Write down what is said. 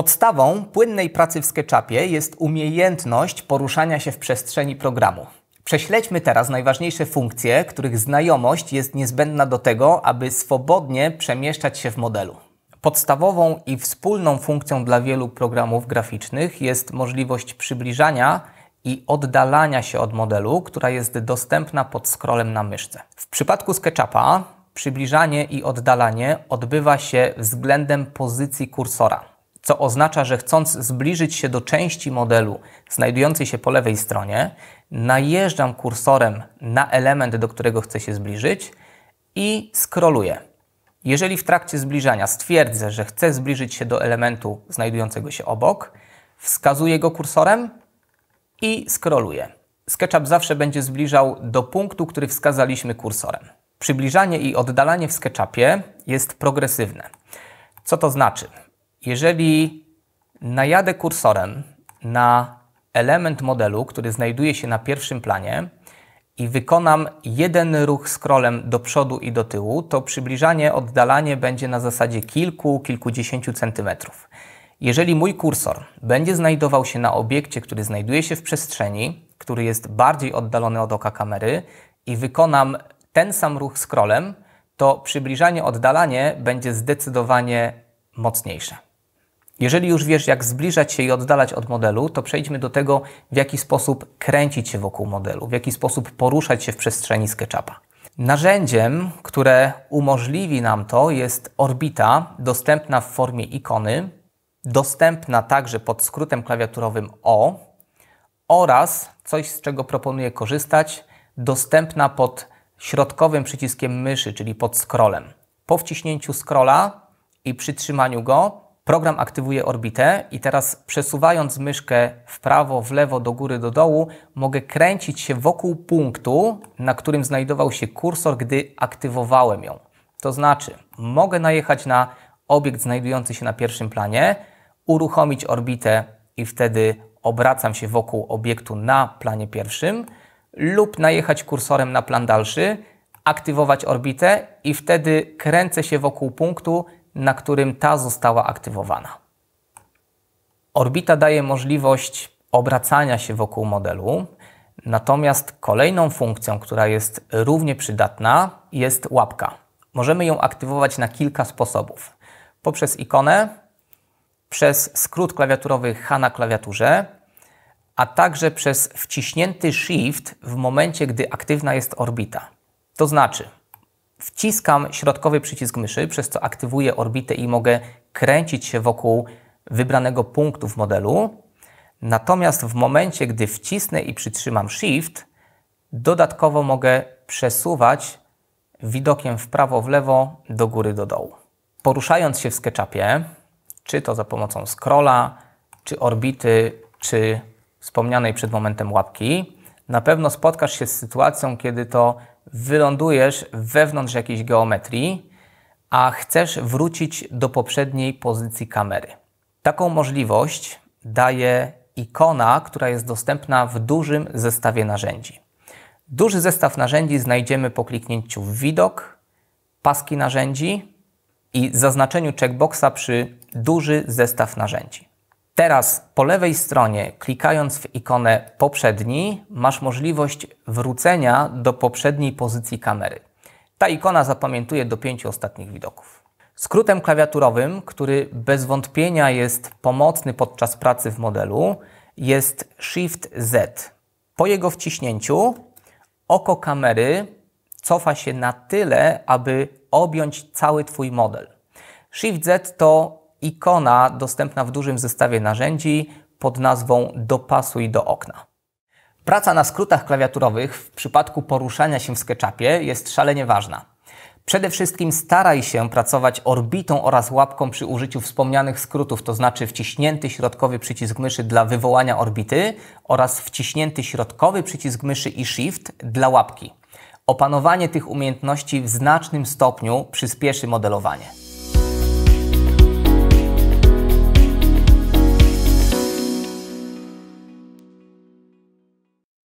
Podstawą płynnej pracy w SketchUpie jest umiejętność poruszania się w przestrzeni programu. Prześledźmy teraz najważniejsze funkcje, których znajomość jest niezbędna do tego, aby swobodnie przemieszczać się w modelu. Podstawową i wspólną funkcją dla wielu programów graficznych jest możliwość przybliżania i oddalania się od modelu, która jest dostępna pod scrollem na myszce. W przypadku SketchUpa przybliżanie i oddalanie odbywa się względem pozycji kursora co oznacza, że chcąc zbliżyć się do części modelu znajdującej się po lewej stronie, najeżdżam kursorem na element, do którego chcę się zbliżyć i skroluję. Jeżeli w trakcie zbliżania stwierdzę, że chcę zbliżyć się do elementu znajdującego się obok, wskazuję go kursorem i skroluję. SketchUp zawsze będzie zbliżał do punktu, który wskazaliśmy kursorem. Przybliżanie i oddalanie w SketchUpie jest progresywne. Co to znaczy? jeżeli najadę kursorem na element modelu, który znajduje się na pierwszym planie i wykonam jeden ruch scrollem do przodu i do tyłu, to przybliżanie, oddalanie będzie na zasadzie kilku, kilkudziesięciu centymetrów. Jeżeli mój kursor będzie znajdował się na obiekcie, który znajduje się w przestrzeni, który jest bardziej oddalony od oka kamery i wykonam ten sam ruch scrollem, to przybliżanie, oddalanie będzie zdecydowanie mocniejsze. Jeżeli już wiesz, jak zbliżać się i oddalać od modelu, to przejdźmy do tego, w jaki sposób kręcić się wokół modelu, w jaki sposób poruszać się w przestrzeni SketchUpa. Narzędziem, które umożliwi nam to, jest orbita dostępna w formie ikony, dostępna także pod skrótem klawiaturowym O oraz coś, z czego proponuję korzystać, dostępna pod środkowym przyciskiem myszy, czyli pod scrollem. Po wciśnięciu scrolla i przytrzymaniu go Program aktywuje orbitę i teraz przesuwając myszkę w prawo, w lewo, do góry, do dołu, mogę kręcić się wokół punktu, na którym znajdował się kursor, gdy aktywowałem ją. To znaczy, mogę najechać na obiekt znajdujący się na pierwszym planie, uruchomić orbitę i wtedy obracam się wokół obiektu na planie pierwszym, lub najechać kursorem na plan dalszy, aktywować orbitę i wtedy kręcę się wokół punktu, na którym ta została aktywowana. Orbita daje możliwość obracania się wokół modelu, natomiast kolejną funkcją, która jest równie przydatna, jest łapka. Możemy ją aktywować na kilka sposobów. Poprzez ikonę, przez skrót klawiaturowy H na klawiaturze, a także przez wciśnięty Shift w momencie, gdy aktywna jest orbita. To znaczy, wciskam środkowy przycisk myszy, przez co aktywuję orbitę i mogę kręcić się wokół wybranego punktu w modelu. Natomiast w momencie, gdy wcisnę i przytrzymam Shift, dodatkowo mogę przesuwać widokiem w prawo, w lewo, do góry, do dołu. Poruszając się w SketchUpie, czy to za pomocą scrolla, czy orbity, czy wspomnianej przed momentem łapki, na pewno spotkasz się z sytuacją, kiedy to wylądujesz wewnątrz jakiejś geometrii, a chcesz wrócić do poprzedniej pozycji kamery. Taką możliwość daje ikona, która jest dostępna w dużym zestawie narzędzi. Duży zestaw narzędzi znajdziemy po kliknięciu w widok, paski narzędzi i zaznaczeniu checkboxa przy duży zestaw narzędzi. Teraz po lewej stronie, klikając w ikonę poprzedni, masz możliwość wrócenia do poprzedniej pozycji kamery. Ta ikona zapamiętuje do pięciu ostatnich widoków. Skrótem klawiaturowym, który bez wątpienia jest pomocny podczas pracy w modelu, jest Shift Z. Po jego wciśnięciu oko kamery cofa się na tyle, aby objąć cały Twój model. Shift Z to ikona dostępna w dużym zestawie narzędzi pod nazwą Dopasuj do okna. Praca na skrótach klawiaturowych w przypadku poruszania się w SketchUpie jest szalenie ważna. Przede wszystkim staraj się pracować orbitą oraz łapką przy użyciu wspomnianych skrótów, to znaczy wciśnięty środkowy przycisk myszy dla wywołania orbity oraz wciśnięty środkowy przycisk myszy i Shift dla łapki. Opanowanie tych umiejętności w znacznym stopniu przyspieszy modelowanie.